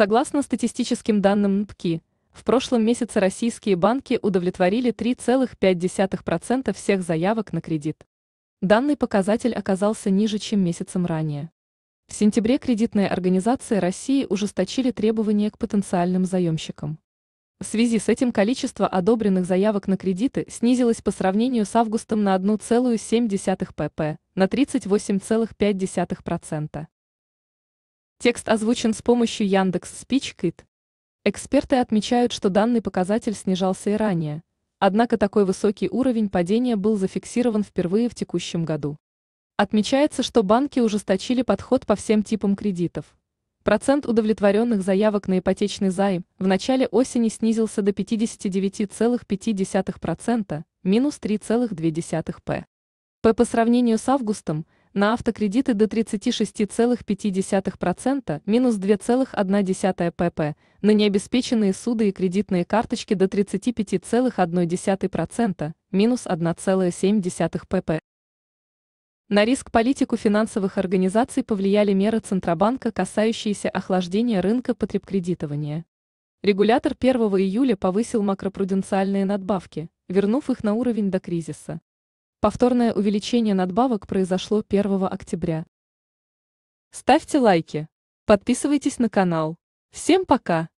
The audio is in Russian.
Согласно статистическим данным МКИ, в прошлом месяце российские банки удовлетворили 3,5% всех заявок на кредит. Данный показатель оказался ниже, чем месяцем ранее. В сентябре кредитные организации России ужесточили требования к потенциальным заемщикам. В связи с этим количество одобренных заявок на кредиты снизилось по сравнению с августом на 1,7 п.п. на 38,5%. Текст озвучен с помощью Яндекс Спичкит. Эксперты отмечают, что данный показатель снижался и ранее, однако такой высокий уровень падения был зафиксирован впервые в текущем году. Отмечается, что банки ужесточили подход по всем типам кредитов. Процент удовлетворенных заявок на ипотечный займ в начале осени снизился до 59,5%, минус 3,2 п. по сравнению с августом – на автокредиты до 36,5% минус 2,1 пп. на необеспеченные суды и кредитные карточки до 35,1% минус 1,7 пп. На риск политику финансовых организаций повлияли меры Центробанка, касающиеся охлаждения рынка потребкредитования. Регулятор 1 июля повысил макропруденциальные надбавки, вернув их на уровень до кризиса. Повторное увеличение надбавок произошло 1 октября. Ставьте лайки, подписывайтесь на канал. Всем пока!